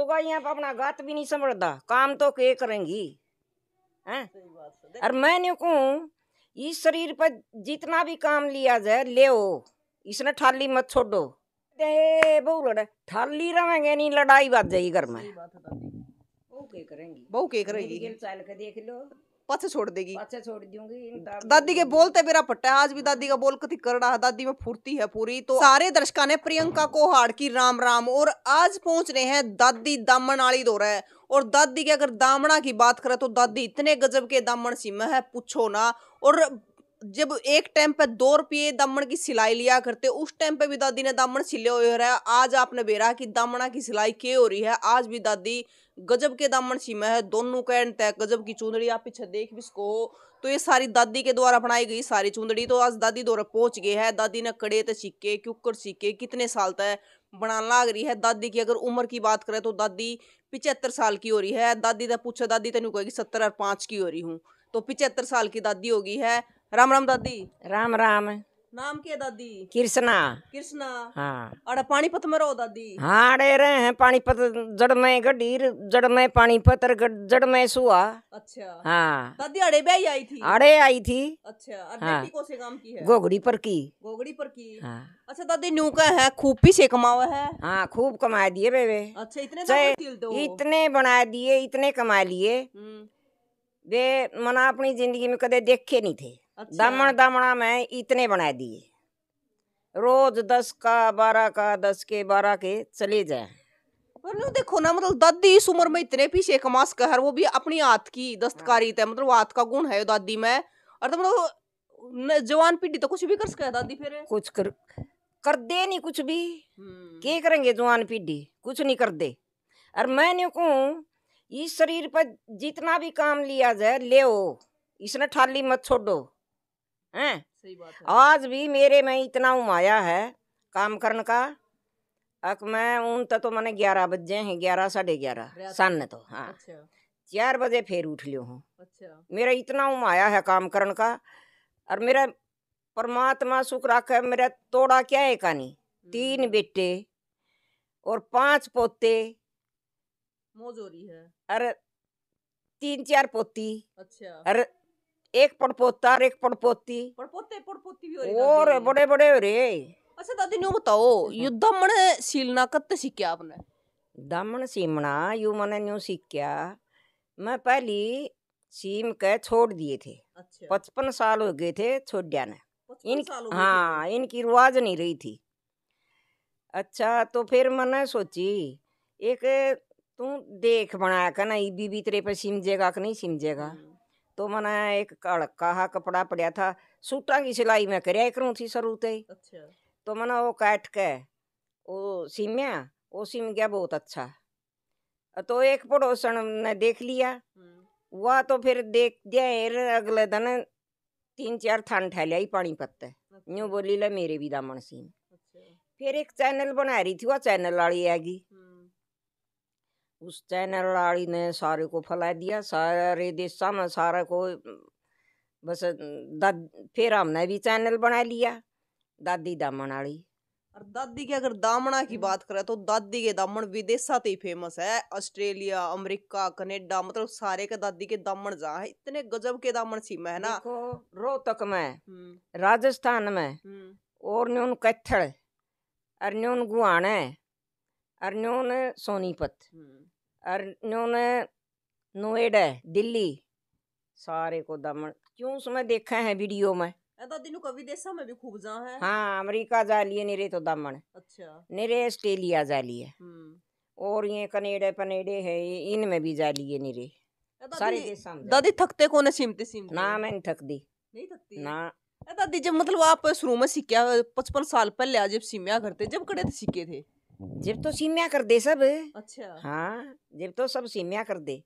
लुगाइया अपना गात भी नहीं समझदा काम तो के करेंगी है और मैंने कहूँ इस शरीर पर जितना भी काम लिया जाए ले इसने ठाली मत छोड़ो बहू लड़े ठाली रहेंगे नहीं लड़ाई बात जाएगी घर में बहू के करेंगी बहू के करेंगी देख लो पाछे छोड़ देगी पाछे छोड़ दूंगी दादी के बोलते तो मेरा पट्टा आज भी दादी का बोल कति रहा है दादी में फुर्ती है पूरी तो सारे दर्शकों ने प्रियंका को हाड़ की राम राम और आज पहुंच रहे हैं दादी दामन आली दो रहा है और दादी के अगर दामना की बात करें तो दादी इतने गजब के दामन सिम है पूछो ना और जब एक टाइम पे दो रुपये दामन की सिलाई लिया करते उस टाइम पे भी दादी ने दामन सिले हुए रहा है आज आपने बेरा कि दामना की सिलाई के हो रही है आज भी दादी गजब के दामन सीमा है दोनों कैंड तय गजब की चुंदड़ी आप पीछे देख भी सको तो ये सारी दादी के द्वारा बनाई गई सारी चुंदड़ी तो आज दादी द्वारा पहुंच गए है दादी ने कड़े तो सीखे क्यूकर सीखे कितने साल तय बना लग रही है दादी की अगर उम्र की बात करें तो दादी पिचहत्तर साल की हो रही है दादी ने पूछा दादी तेन कहेगी सत्तर और पाँच की हो रही हूँ तो पिचहत्तर साल की दादी होगी है राम राम दादी राम राम नाम के दादी कृष्णा कृष्णा हाँ अरे पानीपत में रहो दादी हाँ अरे रहे हैं पानीपत जड़ में गडीर जड़ में पानीपत और जड़ में सुआ अच्छा हाँ दादी अरे बे आई थी अरे आई थी अच्छा हाँ को से काम की है गोगड़ी पर की गोगड़ी पर की हाँ अच्छा दादी न्यू का है खूब खूबी से कमावा है हाँ खूब कमा दिए बेबे अच्छा इतने इतने बना दिए इतने कमा लिए वे हम्म। मना अपनी जिंदगी में कदे देखे नहीं थे अच्छा। दमन दमड़ा में इतने बना दिए रोज दस का बारह का दस के बारह के चले जाए पर मतलब देखो ना मतलब दादी इस उम्र में इतने पीछे कमास कहर वो भी अपनी हाथ की दस्तकारी है हाँ। मतलब हाथ का गुण है दादी में और तो मतलब जवान पीढ़ी तो कुछ भी कर सके दादी फिर कुछ कर कर दे नहीं कुछ भी हम्म। के करेंगे जवान पीढ़ी कुछ नहीं कर दे और मैं नहीं कहूँ इस शरीर पर जितना भी काम लिया जाए ले इसने ठाली मत छोड़ो हैं आज भी मेरे में इतना उमाया है काम करने का अक मैं ऊन तो मैंने ग्यारह बजे हैं ग्यारह साढ़े ग्यारह सन तो हाँ अच्छा। चार बजे फिर उठ लियो हूँ अच्छा। मेरा इतना उमाया है काम करने का और मेरा परमात्मा सुख रखा मेरा तोड़ा क्या है कहानी हम्म। तीन बेटे और पांच पोते मोजोरी है अरे तीन चार पोती अच्छा अरे एक पड़पोता और एक पड़पोती पड़पोते पड़पोती भी हो रहे और बड़े बड़े हो रहे अच्छा दादी न्यू बताओ हाँ। ये दमन सीलना कत्ते सीखे आपने दमन सीमना यू मैंने न्यू सीखा मैं पहली सीम के छोड़ दिए थे अच्छा। पचपन साल हो गए थे छोड़ ने इन हाँ इनकी रिवाज नहीं रही थी अच्छा तो फिर मैंने सोची एक तू देख बनाया कर ना बीबी तेरे पे सिमझेगा कि नहीं सिमझेगा हम्म। तो मैंने एक हा कपड़ा पड़ा था सूटा की सिलाई मैं कर करूँ थी शुरू से अच्छा। तो मैंने वो कैट के वो सीम्या वो सीम गया बहुत अच्छा तो एक पड़ोसन ने देख लिया हम्म। वह तो फिर देख दिया अगले दिन तीन चार थान ठहलिया लिया पानी पत्ते अच्छा। यूं बोली ले मेरे भी दामन सीम अच्छा। फिर एक चैनल बना रही थी वह चैनल वाली आ गई हम्म। उस चैनल वाली ने सारे को फैला दिया सारे देशा में सारा को बस दा फिर हमने भी चैनल बना लिया दादी दामन वाली और दादी के अगर दामना की हम्म। बात करें तो दादी के दामन विदेशा ही फेमस है ऑस्ट्रेलिया अमेरिका कनेडा मतलब सारे के दादी के दामन जहाँ इतने गजब के दामन सी है ना रोहतक में हम्म। राजस्थान में हम्म। और न्यून कैथड़ और न्यून गुहाना अर्न्योन सोनीपत हम्म। अर्न्योन नोएडा दिल्ली सारे को दमन क्यों उसमें देखा है वीडियो में तो कभी देशा में भी खूब जा है हाँ अमेरिका जा लिए निरे तो दमन अच्छा निरे ऑस्ट्रेलिया जा लिए हम्म। और ये कनेडे पनेडे है इनमें भी जा लिए निरे सारे देशा दादी थकते कौन है सीमते सीमते ना मैं नहीं थकती नहीं थकती ना दादी जब मतलब आप शुरू में सीखा पचपन साल पहले जब सीमिया करते जब कड़े सीखे थे जिब तो हम्म। सीमिया कर दे सब अच्छा हाँ जिब तो सब सीमिया कर दे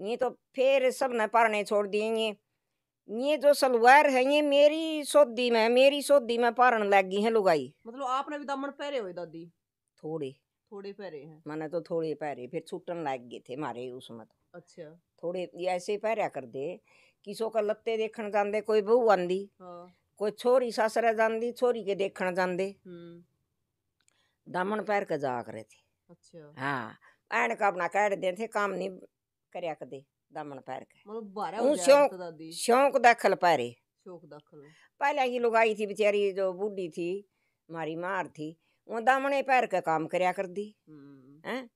ये तो फिर सब न पारने छोड़ दिए ये ये जो सलवार है ये मेरी सोदी में मेरी सोदी में पारण लग गई है लुगाई मतलब आपने भी दामन पहरे हुए दादी थोड़े थोड़े पहरे हैं मैंने तो थोड़े पहरे फिर छुटन लग गए थे मारे उसमें तो अच्छा थोड़े ऐसे पहरा कर दे किसो का लत्ते देखण जाते कोई बहू आंदी हाँ। कोई छोरी सासरा जांदी छोरी के देखण जाते हम्म। दामन पैर के जा करे थे अच्छा हाँ ऐन का अपना कह दे थे काम नहीं करया कदे दामन पैर के मतलब शौक शौक दखल पैरे शौक दखल पहले की लुगाई थी बेचारी जो बूढ़ी थी मारी मार थी वो दामने पैर का काम करया कर दी हम्म। हैं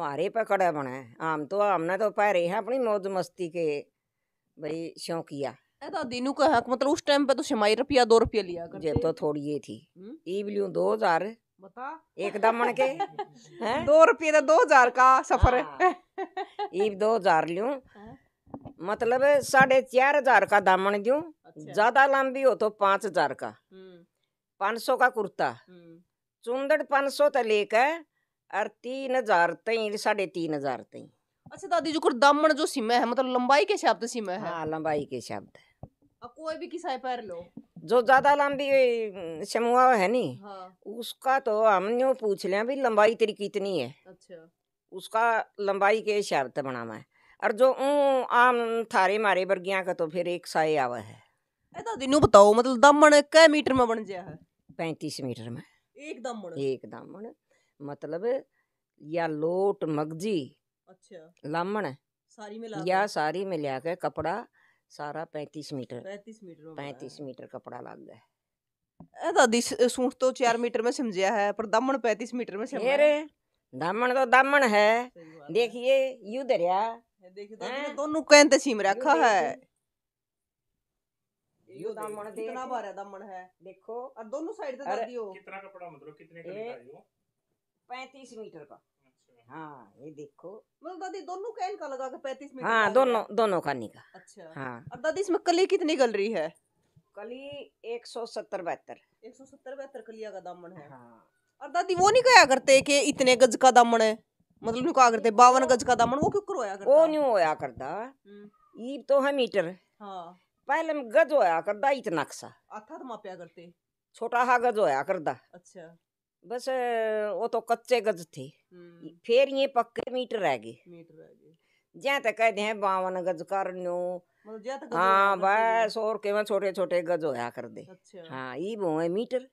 मारे पकड़ा बना आम तो हमने तो पैर हैं अपनी मौज मस्ती के बड़ी शौकिया दादीनू का हक मतलब उस टाइम पे तो शमाई रुपया दो रुपया लिया करते जेब तो थोड़ी ये थी हम्म। ईब दो हजार बता एक दमन के दो रुपये तो दो हजार का सफर हाँ। ई दो हजार लू हाँ। मतलब साढ़े चार हजार का दामन दू अच्छा। ज्यादा लंबी हो तो पांच हजार का हम्म। पांच सौ का कुर्ता हम्म। चुंदड़ पांच सौ तो लेकर और तीन हजार तीन साढ़े तीन हजार तीन अच्छा दादी जो दामन जो सीमा है मतलब लंबाई के शब्द सीमा है हाँ लंबाई के शब्द कोई भी किसाई पैर लो जो ज्यादा लंबी समुआ है नी हाँ। उसका तो हम पूछ लें भी लंबाई तेरी कितनी है अच्छा उसका लंबाई के हिसाब से बनावा है और जो ऊँ आम थारे मारे वर्गिया का तो फिर एक साए आवा है तो बताओ मतलब दमन कै मीटर में बन गया है पैंतीस मीटर में एक दमन एक दमन मतलब या लोट मगजी अच्छा लामण सारी में या सारी में लिया के कपड़ा ਸਾਰਾ 35 मीटर 35 ਮੀਟਰ 35 मीटर कपड़ा लग गया ਇਹਦਾ ਦਿਸ ਸੂਟ ਤੋਂ 4 ਮੀਟਰ ਮੈਂ ਸਮਝਿਆ ਹੈ ਪਰ 35 मीटर में समझा दामन तो दामन है देखिए युद्ध रहा दोनों कहते सीम रखा है दामन दामन है देखो और दोनों साइड मतलब पैंतीस मीटर का हाँ ये देखो मतलब दादी दोनों का इनका लगा के पैंतीस में हाँ दोनों दोनों का निका अच्छा हाँ और दादी इसमें कली कितनी गल रही है कली एक सौ सत्तर बहत्तर एक सौ सत्तर बहत्तर कलिया का दामन है हाँ। और दादी वो नहीं कहा करते कि इतने गज का दामन है मतलब कहा करते बावन गज का दामन वो क्यों करवाया करता वो नहीं होया करता ये हम्म। तो है मीटर हाँ पहले में गज होया करता इतना अक्सा अर्थात तो मापया करते छोटा हा गज होया करता अच्छा बस वो तो कच्चे गज थे हम्म। फिर ये पक्के मीटर रह गए जहाँ तक कह हैं बावन गज कर नो मतलब हाँ बस और केवल छोटे छोटे गज होया कर दे अच्छा। हाँ ये वो है मीटर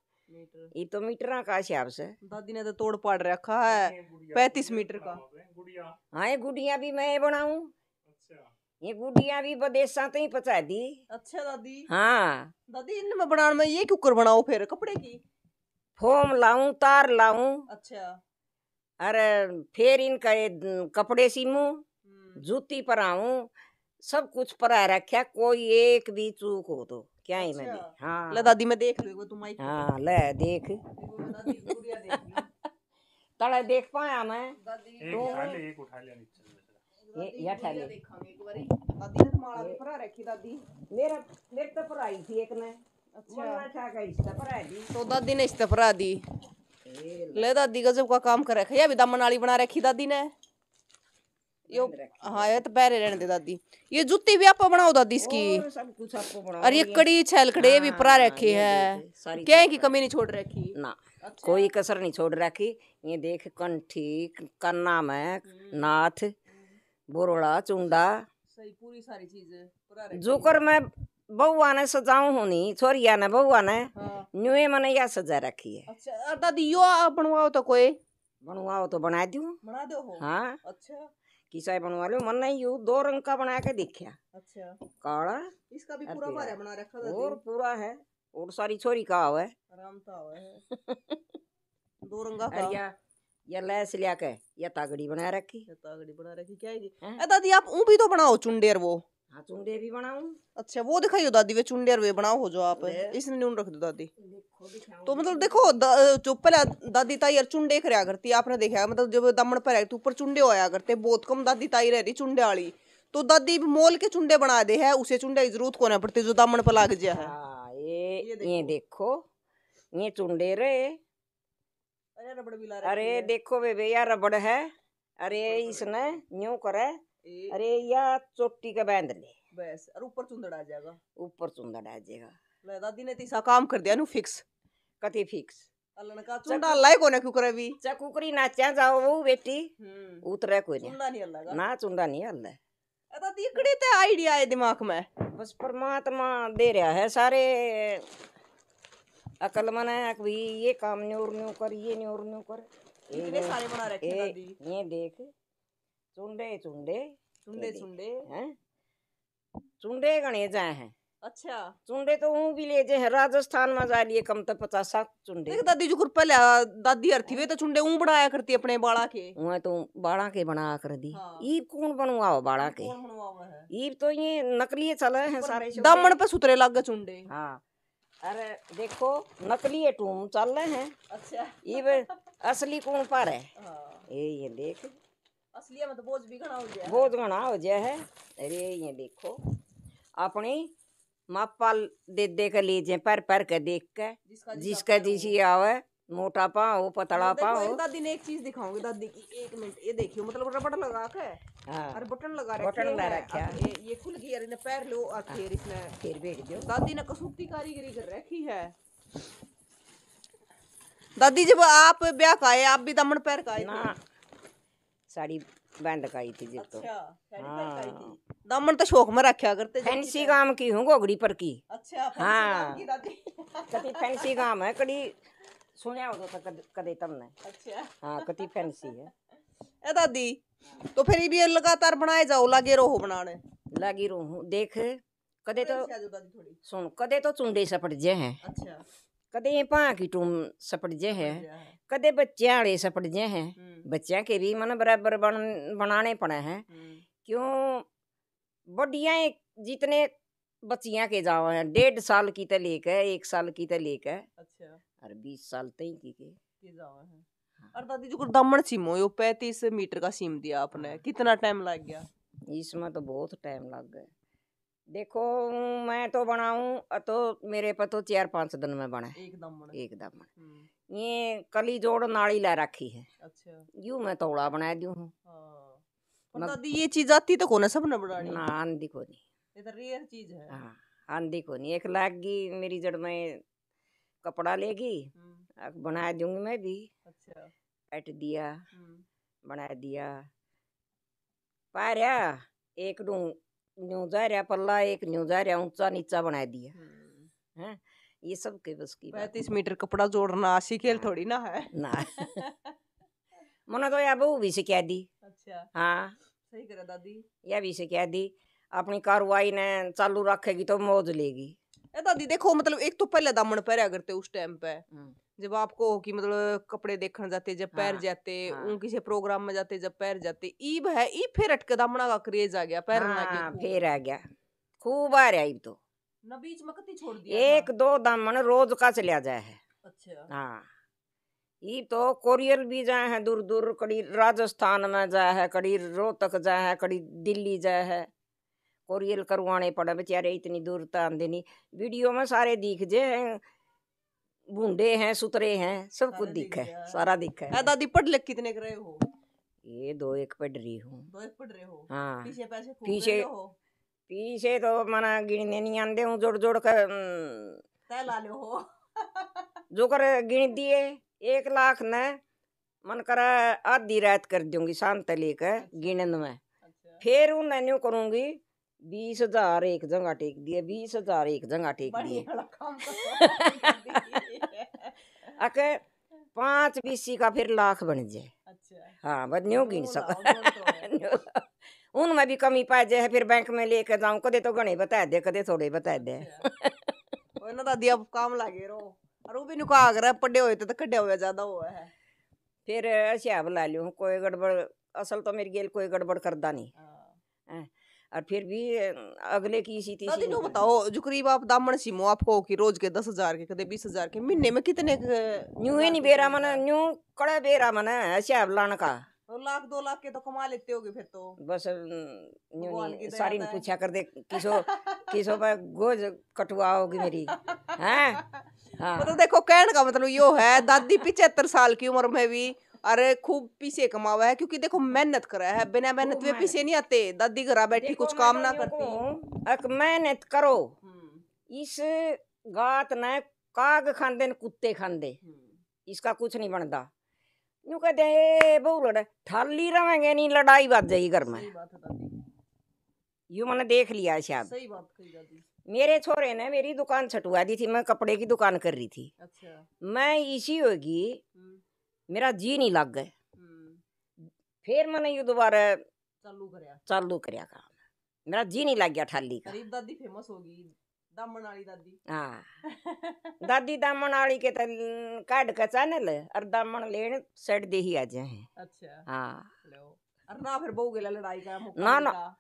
ये तो मीटर का हिसाब से दादी ने तो तोड़ पाड़ रखा है पैतीस मीटर का हाँ ये गुड़िया भी मैं बनाऊ अच्छा। ये गुड़िया भी बदेशा ते ही पचा दी अच्छा दादी हाँ दादी इनमें बनाने में ये कुकर बनाओ फिर कपड़े की फोम लाऊं तार लाऊं अच्छा अरे फिर इनका कपड़े सीमू हम्म। जूती पर आऊं सब कुछ पर आ रखा कोई एक भी चूक हो तो क्या ही अच्छा। मैं हाँ ले दादी मैं देख लेगो तुम आई हाँ ले देख तो तड़े देख पाया मैं एक उठा लिया नीचे या ठा ले दादी ने तो माला भी तो परा रखी दादी मेरा मेरे तो पर आई थी एक ने अच्छा, तो दादी ने इस्तफरा दी ले दादी गजब का काम कर रखा अभी दमन वाली बना रखी दादी ने यो हाँ ये तो पैरे रहने दे दादी ये जूती भी आप बनाओ दादी इसकी सब कुछ आपको बनाओ और ये कड़ी छैल कड़े भी हाँ, परा रखे है क्या की कमी नहीं छोड़ रखी ना अच्छा। कोई कसर नहीं छोड़ रखी ये देख कंठी कन्ना में हम्म। नाथ बोरोड़ा चुंडा सही पूरी सारी चीजें जो कर मैं बउआ ने सजाऊ होनी छोरिया ने बउआ ने हाँ। न्यूए मने या सजा रखी है अच्छा दादी यो बनवाओ तो कोई बनवाओ तो बना दियो बना दो हो हाँ अच्छा किसा बनवा लो मन नहीं यू दो रंग का बना के देखा अच्छा काला इसका भी पूरा बारे बना रखा था और पूरा है और सारी छोरी का आवे आराम तो आवे दो रंग का या या लैस लिया के या तागड़ी बना रखी तागड़ी बना रखी क्या है हाँ। दादी आप ऊ भी तो बनाओ चुंडेर वो हाँ चुंडे भी बनाऊं अच्छा वो दिखाइयो दादी वे चुंडे वे बनाओ हो जो आप इसमें न्यून रख दो दादी तो मतलब देखो दा, दादी ताई और चुंडे खराया करती आपने देखा मतलब जब दमन पर है तो ऊपर चुंडे होया करते बहुत कम दादी ताई रह रही चुंडे वाली तो दादी मोल के चुंडे बना दे है उसे चुंडे की जरूरत को ना जो दामन पर लग गया है हाँ, ये ये देखो ये चुंडे रे अरे देखो वे यार रबड़ है अरे इसने यूं करे अरे या चोटी का बैंड ले बस और ऊपर चुंदड़ आ जाएगा ऊपर चुंदड़ आ जाएगा ले दादी ने तीसा तो काम कर दिया नु फिक्स कते फिक्स चुंडा लाए कोने भी नाचा जाओ वो बेटी हम्म। उतरे कोई नहीं चुंडा नहीं ना चुंडा नहीं अल्लाह दादी इकड़े ते है दिमाग में बस परमात्मा दे रहा है सारे अकल ये काम न्यूर न्यू कर ये न्यूर न्यू कर इतने सारे बना रखे दादी ये देख चुंडे चुंडे चुंडे चुंडे हैं चुंडे गणे जाए हैं अच्छा चुंडे तो हूँ भी ले जे है राजस्थान में जा लिए कम तो पचास सात चुंडे देख दादी जो कृपा ले दादी अर्थी वे तो चुंडे ऊँ बनाया करती अपने बाड़ा के वहाँ तो बाड़ा के बना कर दी हाँ। ईब कौन बनवाओ बाड़ा के कौन बनवावे ई तो ये नकली चले हैं सारे दामन पे सुतरे लागे चुंडे हां अरे देखो नकली टूम चल रहे हैं अच्छा ईब असली कौन पर है ये हाँ। ये देख असलिया में तो बोझ भी घना हो गया बोझ घना हो गया है अरे ये देखो अपने मापा दे दे कर लीजिए पर पर के देख के जिसका जिसका जिसी आवे मोटा पा हो पतला हाँ, पा हो दादी ने एक चीज दिखाऊंगी दादी की एक मिनट ये देखियो मतलब रबड़ लगा के हाँ। और बटन लगा रखे बटन लगा रखे ये, ये खुल गई यार इन्हें पैर लो और हाँ, फिर इसने फिर बैठ जाओ दादी ने कसूती कारीगरी कर रखी है दादी जब आप ब्याह का है आप भी दमन पैर का है ना तो। साड़ी बंद कराई थी जब तो अच्छा, हाँ दामन तो शौक में रखा करते फैंसी काम की हूँ गोगड़ी पर की अच्छा हाँ कति फैंसी काम है कड़ी सुनया हो तो कद तुमने अच्छा हाँ कती फैंसी है ए दादी तो फिर भी लगातार बनाए जाओ लागे रहो बनाने लागी रहूं देख कदे तो सुन कदे तो चुंडे सपट जे हैं अच्छा कदे ये पा की टूम सपट जे है ਕਦੇ ਬੱਚਿਆਂ ਵਾਲੇ ਸਪੜਜੇ ਹੈ ਬੱਚਿਆਂ ਕੇ ਵੀ ਮਨ ਬਰਾਬਰ ਬਣਾਣੇ ਪੜੇ ਹੈ क्यों बढ़िया जितने बच्चियाँ के जाओ हैं डेढ़ साल की तो लेकर एक साल की तो लेकर अच्छा और बीस साल तई की के, जाओ हैं और दादी जो दमन सीम हो पैंतीस मीटर का सीम दिया आपने कितना टाइम लग गया इसमें तो बहुत टाइम लग गया देखो मैं तो बनाऊं तो मेरे पर तो चार पाँच दिन में बने एक दमन एक दमन ये कली जोड़ नाली ला रखी है अच्छा यूं मैं तोड़ा बना दियो हूं हां दादी ये चीज आती तो कोना सब ना बनानी ना आंधी को नहीं ये तो रेयर चीज है हां आंधी को नहीं एक लाख गई मेरी जड़ में कपड़ा लेगी हम्म। बना दूंगी मैं भी अच्छा कट दिया हम्म। बना दिया पारा एक नू न्यू जा रहा पल्ला एक न्यू जा रहा ऊंचा नीचा बना दिया हम्म। हैं ये सब के बस की पैंतीस मीटर कपड़ा जोड़ना सीखेल हाँ। थोड़ी ना है ना मना तो या बहू भी सिखा दी अच्छा हाँ सही करा दादी यह भी सिखा दी अपनी कार्रवाई ने चालू रखेगी तो मौज लेगी दादी देखो मतलब एक तो पहले दामन पहरा करते उस टाइम पे हम्म। जब आपको हो कि मतलब कपड़े देखने जाते जब पैर हाँ, जाते हाँ, उन किसी प्रोग्राम में जाते जब पैर जाते ईब है ई फिर अटके दामना का क्रेज आ गया पैर हाँ, फिर आ गया खूब आ रहा ईब तो न बीच छोड़ दिया एक दो दामन रोज का चलिया जाए है अच्छा हाँ ये तो कोरियर भी जाए है दूर दूर कड़ी राजस्थान में जाए है कड़ी रोहतक जाए है कड़ी दिल्ली जाए है कोरियर करवाने पड़े बेचारे इतनी दूर तान तो देनी वीडियो में सारे दिख जे हैं बूढ़े हैं सुतरे हैं सब कुछ दिख है सारा दिख है दादी पढ़ लिख कितने कर रहे हो ये दो एक पढ़ रही हूँ दो एक पढ़ रहे हो हाँ पीछे पैसे पीछे पीछे तो मना गिनने नहीं आंदे हूँ जोड़ जोड़ कर ला लो हो जो कर गिन दिए एक लाख न मन कर आधी रात कर दूंगी शांत लेकर अच्छा। गिणन में अच्छा। फिर उन्हें न्यू करूंगी बीस हजार एक जगह टेक दिए बीस हजार एक जगह टेक दिए अके पांच बीसी का फिर लाख बन जाए अच्छा हाँ बस न्यू गिन सक उनमें भी कमी पाए जाए फिर बैंक में लेके जाऊं कदे तो घने बता दे कदे थोड़े बता दे ना काम लागे रहो और वो भी नुका आगर पड़े हुए तो कटे हुए ज्यादा हुआ है फिर हिसाब ला लियो कोई गड़बड़ असल तो मेरी गेल कोई गड़बड़ करता नहीं हाँ। और फिर भी अगले की इसी तीस दादी बताओ जो आप दामन सीमो आपको कि रोज के दस हजार के कदे बीस हजार के महीने में कितने न्यू ही नहीं बेरा मन न्यू कड़े बेरा मन हिसाब अच्छा लाने का तो लाख दो लाख के तो कमा लेते होगे फिर तो बस सारी ने पूछा कर दे किसो किसो पर गोज कटवा होगी मेरी हैं हाँ मतलब देखो कहने का मतलब यो है दादी पिछहत्तर साल की उम्र में भी अरे खूब पीछे कमावा है क्योंकि देखो मेहनत करा है बिना मेहनत वे पीछे नहीं आते दादी घर बैठी कुछ काम ना करती मेहनत करो हम्म। इस गात ने काग खांदे कुत्ते खांदे हम्म। इसका कुछ नहीं बनता यूँ कहते हैं बहु लड़े थाली रहेंगे नहीं लड़ाई बात जाएगी घर में यूँ मैंने देख लिया सही बात कही मेरे छोरे ने मेरी दुकान छटवा दी थी मैं कपड़े की दुकान कर रही थी अच्छा मैं इसी होगी हम्म। मेरा जी नहीं लग गए हम्म। फिर मैंने यू दोबारा चालू कर मेरा जी नहीं लग गया ठाली का ਦਮਣ ਵਾਲੀ ਦਾਦੀ ਹਾਂ ਦਾਦੀ ਦਮਣ ਵਾਲੀ ਕੇ ਤਾਂ ਕੱਢ ਕੇ ਚਾਨਲ ਅਰ ਦਮਣ ਲੈਣ ਸੜ ਦੇ ਹੀ ਆ ਜਾ ਹੈ ਅੱਛਾ ਹਾਂ ਲਓ ਅਰ ਨਾ ਫਿਰ ਬਹੁ ਗੇਲਾ ਲੜਾਈ ਦਾ ਮੌਕਾ ਨਾ ਨਾ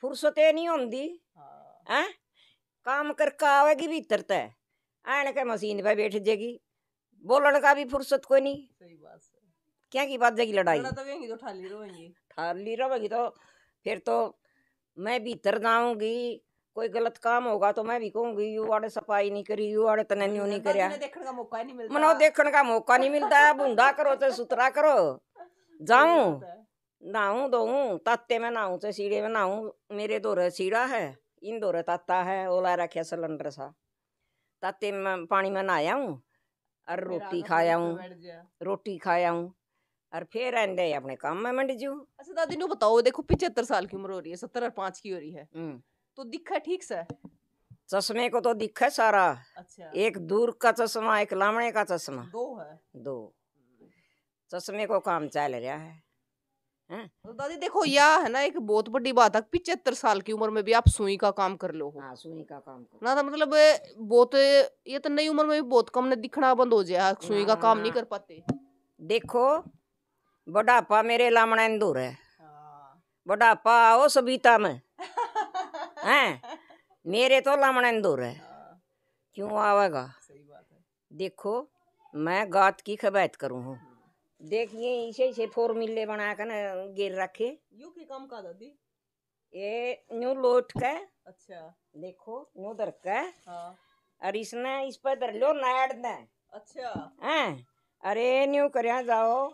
ਫੁਰਸਤੇ ਨਹੀਂ ਹੁੰਦੀ ਹਾਂ ਹੈ काम करके आवेगी भीतर तय आने के मशीन पे बैठ जाएगी बोलने का भी फुर्सत कोई नहीं सही बात क्या की बात जाएगी लड़ाई तो, तो ठाली रोएंगी ठाली रोएगी तो फिर तो मैं भीतर जाऊंगी कोई गलत काम होगा तो मैं भी कहूंगी यू आड़े सफाई नहीं करी यू आड़े तने न्यू नहीं करया देखने का मौका नहीं मिलता मनो देखने का मौका नहीं मिलता बूंदा करो चाहे सुथरा करो जाऊं नहाऊं धोऊं ताते में नहाऊं चाहे सीढ़े में नहाऊं मेरे दोरे सीढ़ा है इन दोरे ताता है ओला रखे सिलेंडर सा ताते में पानी में नहाया हूँ और रोटी खाया हूँ रोटी खाया हूँ और फिर आंदे अपने काम में मंड जू अच्छा दादी बताओ देखो पिछहत्तर साल की उम्र हो रही है सत्तर और पाँच की हो रही है हम्म। तो दिखा ठीक से चश्मे को तो दिखा सारा अच्छा एक दूर का चश्मा एक लामड़े का चश्मा दो है दो चश्मे को काम चल रहा है तो दादी देखो यह है ना एक बहुत बड़ी बात है पिछहत्तर साल की उम्र में भी आप सुई का काम कर लो हाँ, सुई का काम कर ना तो मतलब बहुत ये तो नई उम्र में भी बहुत कम ने दिखना बंद हो जाए सुई का काम नहीं हाँ। कर पाते देखो बुढ़ापा मेरे लामना इंदूर है हाँ। बुढ़ापा आओ सभीता में है मेरे तो लमणन दूर है हाँ। क्यों आवेगा देखो मैं गात की खबैत करूँ हूँ देखिए इसे इसे फॉर्मूले बना कर ना गिर रखे यू की कम का दादी ये न्यू लोट का अच्छा देखो न्यू दर का हाँ। और इसने इस पर दर लो नायड ने अच्छा हैं अरे न्यू कर जाओ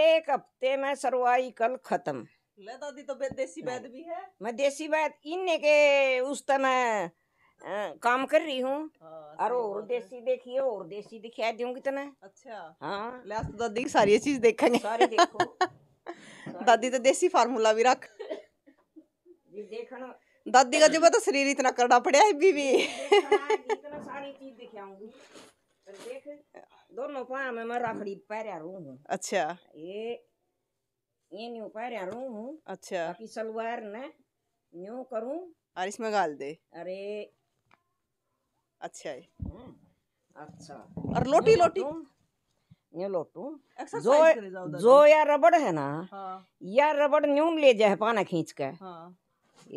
एक हफ्ते में सर्वाइकल खत्म ले दादी तो देसी वैद भी है मैं देसी वैद इनने के उस तरह काम कर रही हूँ हाँ, और और देसी देखिए और देसी दिखा दूंगी तने अच्छा हाँ तो दादी की सारी चीज देखेंगे सारी देखो दादी तो देसी फार्मूला भी रख देखना दादी का जो तो शरीर इतना करना पड़ा है बीवी इतना सारी चीज दिखाऊंगी देख दोनों पाया में मैं रखड़ी पैर रू अच्छा ये ये न्यू ઉપર હારું હું અચ્છા બાકી सलवार ને न्यू કરું और इसमें गाल दे अरे अच्छा है हम्म, अच्छा और लोटी लोटी न्यू लोटू जो जो या रबड़ है ना हाँ। या रबड़ न्यू ले जाए पाना खींच के हाँ।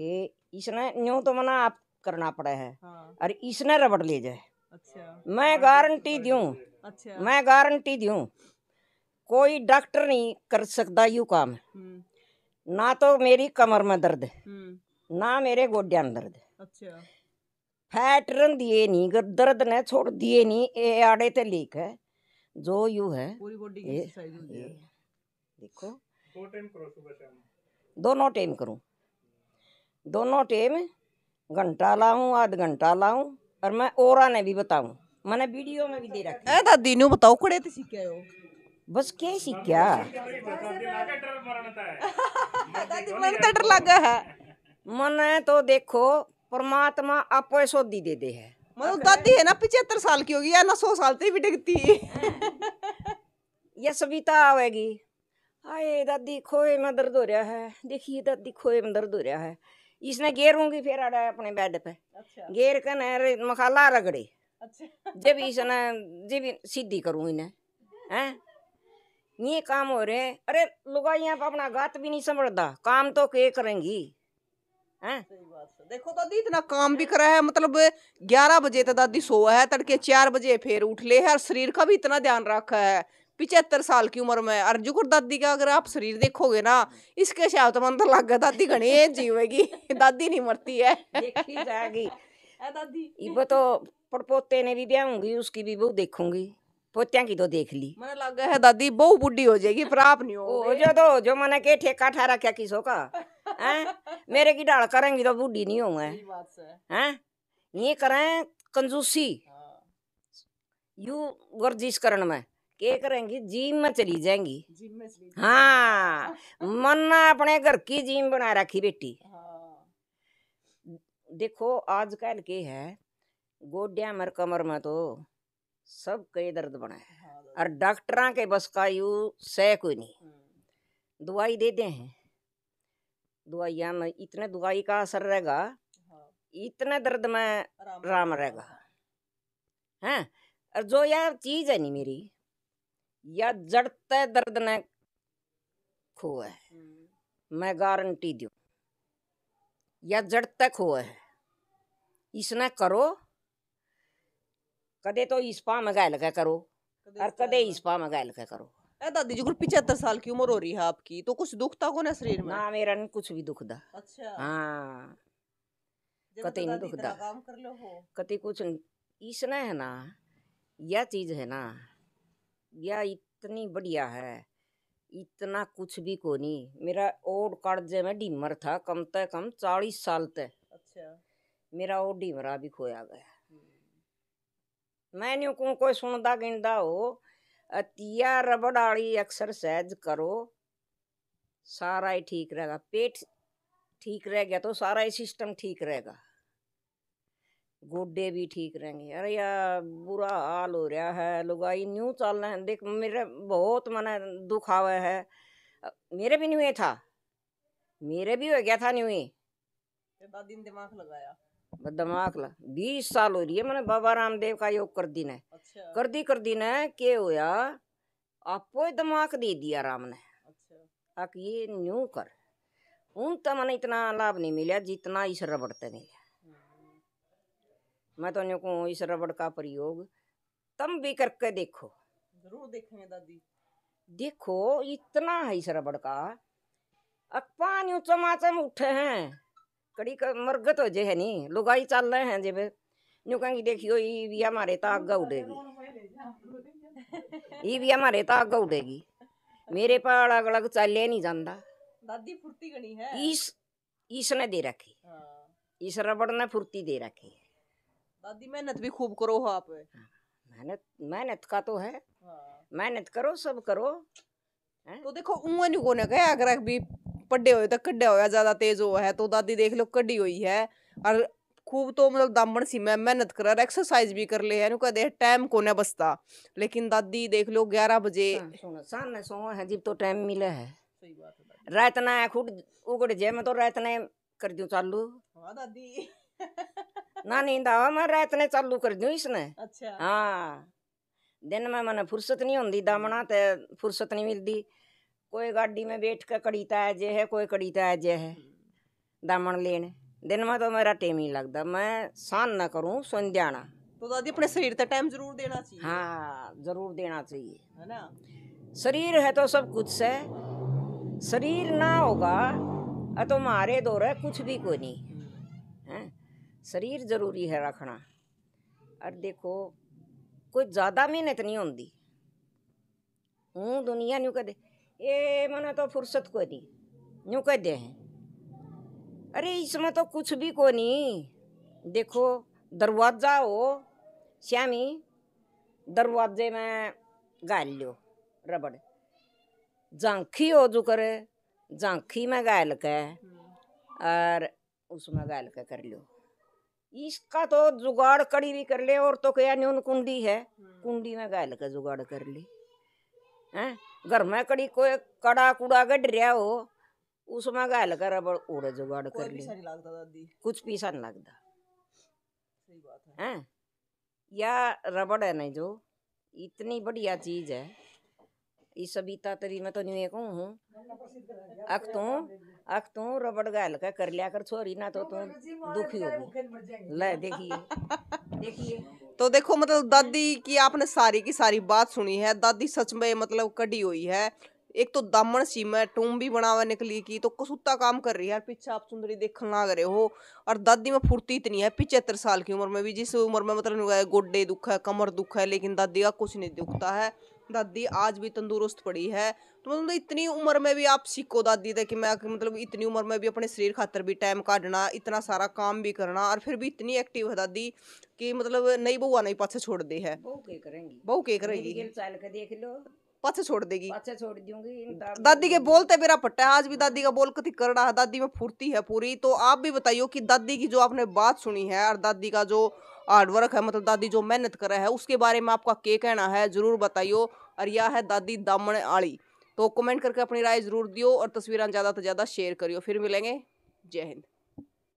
ये इसने न्यू तो मना आप करना पड़े है हाँ। और इसने रबड़ ले जाए अच्छा मैं गारंटी दूं अच्छा मैं गारंटी दूं कोई डॉक्टर नहीं कर सकता यू काम हम्म। ना तो मेरी कमर में दर्द हम्म। ना मेरे गोड्या में दर्द अच्छा फैटरन दिए नहीं दर्द ने छोड़ दिए नहीं ए आड़े ते लीक है जो यू है पूरी बॉडी की एक्सरसाइज होती देखो दो टाइम करो सुबह शाम दोनों टाइम करूँ दोनों टाइम घंटा लाऊं आध घंटा लाऊं और मैं और ने भी बताऊं मैंने वीडियो में भी दे अच्छा, रखा है दादी नु बताओ कड़े तो सीखे हो बस कैसी क्या मेरे तो डर लगा है मन तो देखो परमात्मा आप सोदी दे दे है मतलब दादी है ना पिछहत्तर साल की होगी ना सौ साल तक भी डिगती ये सविता आवेगी आए दादी खोए में दर्द हो रहा है देखिए दादी खोए में दर्द हो रहा है इसने घेरूंगी फिर अड़ा अपने बेड पे अच्छा। घेर कर मखाला रगड़े अच्छा। जब इसने जब सीधी करूँ इन्हें है ये काम हो रहे हैं अरे लुगाई आप अपना गात भी नहीं संभलता काम तो के करेंगी देखो दादी इतना काम भी करा है मतलब ग्यारह बजे तो दादी सो है तड़के चार बजे फिर उठ ले है और शरीर का भी इतना ध्यान रखा है पिछहत्तर साल की उम्र में और जुगुर दादी का अगर आप शरीर देखोगे ना इसके शायद तो मन लग गया दादी घनी जीवेगी दादी नहीं मरती है जाएगी दादी तो पड़पोते ने भी ब्याहूंगी उसकी भी वो देखूंगी पोत्या की तो देख ली मन लगा है दादी बहु बुढ़ी हो जाएगी पर आप नहीं हो जो तो जो मैंने के ठेका ठहरा क्या किसो का हैं मेरे की डाल करेंगी तो बुढ़ी नहीं होंगे हैं ये करें कंजूसी यू गर्जिश करण में के करेंगी जिम में चली जाएंगी जिम में चली हाँ मन अपने घर की जिम बना रखी बेटी हाँ। देखो आज कल के है गोड्या मर कमर में तो सब कई दर्द बना है हाँ, और डॉक्टर के बस का यू सह कोई नहीं दवाई दे दे हैं दवाइया में इतने दवाई का असर रहेगा हाँ। इतने दर्द में राम रहेगा है और जो यह चीज़ है नहीं मेरी यह जड़ते दर्द ने खो है मैं गारंटी दू या जड़ते खो है इसने करो कदे तो इस ਤੋਂ में ਮੰਗਾਇ ਲਗਾ करो और कदे इस में मंगाए लगा करो ए दादी जी पिछहत्तर साल की उम्र हो रही है आपकी तो कुछ दुखता को ना शरीर में ना मेरा नहीं कुछ भी दुखदा अच्छा हाँ कतई तो नहीं दुखदा काम कर लो हो कुछ इसने है ना यह चीज है ना यह इतनी बढ़िया है इतना कुछ भी को नहीं मेरा ओड कर्जे में डिमर था कम से कम चालीस साल तक अच्छा मेरा वो डीमरा भी खोया गया नहीं ਕੋ कोई सुनता ਗਿੰਦਾ हो ਅਤੀਆ रबड़ ਵਾਲੀ एक्सरसाइज करो सारा ही ठीक रहेगा पेट ठीक रह गया तो सारा ही सिस्टम ठीक रहेगा गोडे भी ठीक रहेंगे अरे यार बुरा हाल हो रहा है लुगाई न्यू चल रहे हैं देख मेरे बहुत मन दुख आवे है मेरे भी न्यू था मेरे भी हो गया था न्यू दादी ने दिमाग लगाया दिमाग ला बीस साल हो रही है मैंने बाबा रामदेव का योग कर दी ने अच्छा। कर दी कर दी ने के होया आपको दिमाग दे दिया राम ने अच्छा। आक ये न्यू कर उन तो मैंने इतना लाभ नहीं मिला जितना इस रबड़ ते मिला हम्म। मैं तो न्यू कहूँ इस रबड़ का प्रयोग तम भी करके देखो जरूर देखेंगे दादी देखो इतना है इस रबड़ का अब पानी चमाचम उठे हैं कड़ी का मर्ग तो जे है नी लुगाई चल रहे हैं जेबे न्यू कहेंगी देखियो ये भी हमारे तो आग उड़ेगी ये भी हमारे तो आग उड़ेगी मेरे पास अलग अलग चले नहीं जाता दादी फुर्ती गणी है इस इसने दे रखी हाँ। इस रबड़ ने फुर्ती दे रखी दादी मेहनत भी खूब करो आप हाँ, मेहनत मेहनत का तो है हाँ। मेहनत करो सब करो है? तो देखो उंगन कोने ना गया अगर भी पढ़े हुए तो ਕੱਢਿਆ हुआ ज्यादा तेज ਹੋਇਆ है तो दादी देख लो कड़ी हुई है और खूब तो मतलब दामन सी मैं मेहनत कर रहा एक्सरसाइज भी कर ले है कहते हैं टाइम को ना बसता लेकिन दादी देख लो ग्यारह बजे सामने सो है जब तो टाइम मिले है सही रात ना खुद उगड़ जे मैं तो रात ने कर दूं चालू हाँ दादी ना नींद आवा मैं रात ने चालू कर दूं इसने अच्छा हाँ दिन में मैंने फुर्सत नहीं होंगी दामना ते फुर्सत नहीं मिलती कोई गाड़ी में बैठ कर कड़ीता है जे है कोई कड़ीता है जे है दामन लेने दिन में तो मेरा टाइम ही लगता मैं शान ना करूँ सुन जाना तो दादी अपने शरीर का टाइम जरूर देना चाहिए हाँ जरूर देना चाहिए है ना शरीर है तो सब कुछ है शरीर ना होगा तो मारे दो रहे कुछ भी कोई नहीं हम्म। है शरीर जरूरी है रखना और देखो कोई ज़्यादा मेहनत नहीं होती हूँ दुनिया नहीं कदे ये मना तो फुर्सत को दी यूँ कह दे हैं अरे इसमें तो कुछ भी को नहीं देखो दरवाज़ा हो श्यामी दरवाजे में गाल लो रबड़ झांखी हो जो करे झांखी में गाल के और उसमें गाल के कर लो इसका तो जुगाड़ कड़ी भी कर ले और तो क्या न्यून कुंडी है हम्म। कुंडी में गाल के जुगाड़ कर ली हैं हाँ? घर में कड़ी कोई कड़ा कूड़ा गढ़ रहा हो उसमें घायल कर अब उड़े जुगाड़ कर ली कुछ पीसा नहीं लगता है या रबड़ है नहीं जो इतनी बढ़िया चीज है इस सभीता तरी में तो नहीं एक हूँ अख तू अख तू रबड़ गाल का कर लिया कर छोरी ना तो तू दुखी हो ले देखिए देखिए तो देखो मतलब हम्म। दादी की आपने सारी की सारी बात सुनी है दादी सच में मतलब कड़ी हुई है एक तो दामन सी में टूम भी बनावा निकली की तो कसूता काम कर रही है पीछे आप सुंदरी देखने लग रहे हो और दादी में फुर्ती इतनी है पिछहत्तर साल की उम्र में भी जिस उम्र में मतलब गोडे दुख है कमर दुख है लेकिन दादी का कुछ नहीं दुखता है दादी आज भी तंदुरुस्त पड़ी है तो मतलब इतनी उम्र में भी आप सीखो दादी थे कि मैं मतलब इतनी उम्र में भी अपने शरीर खातर भी टाइम काटना इतना सारा काम भी करना और फिर भी इतनी एक्टिव है दादी कि मतलब नहीं बहुआ नहीं पाछे छोड़ दे है बहू के करेंगी पाछे छोड़ देगी पाछे छोड़ दूंगी दादी के बोलते मेरा पट्टा है आज भी हाँ। दादी का बोल कति कर रहा है दादी में फुर्ती है पूरी तो आप भी बताइयो कि दादी की जो आपने बात सुनी है और दादी का जो हार्डवर्क है मतलब दादी जो मेहनत करे है उसके बारे में आपका क्या कहना है जरूर बताइयो और यह है दादी दामन आड़ी तो कमेंट करके अपनी राय जरूर दियो और तस्वीरें ज़्यादा से ज़्यादा शेयर करियो फिर मिलेंगे जय हिंद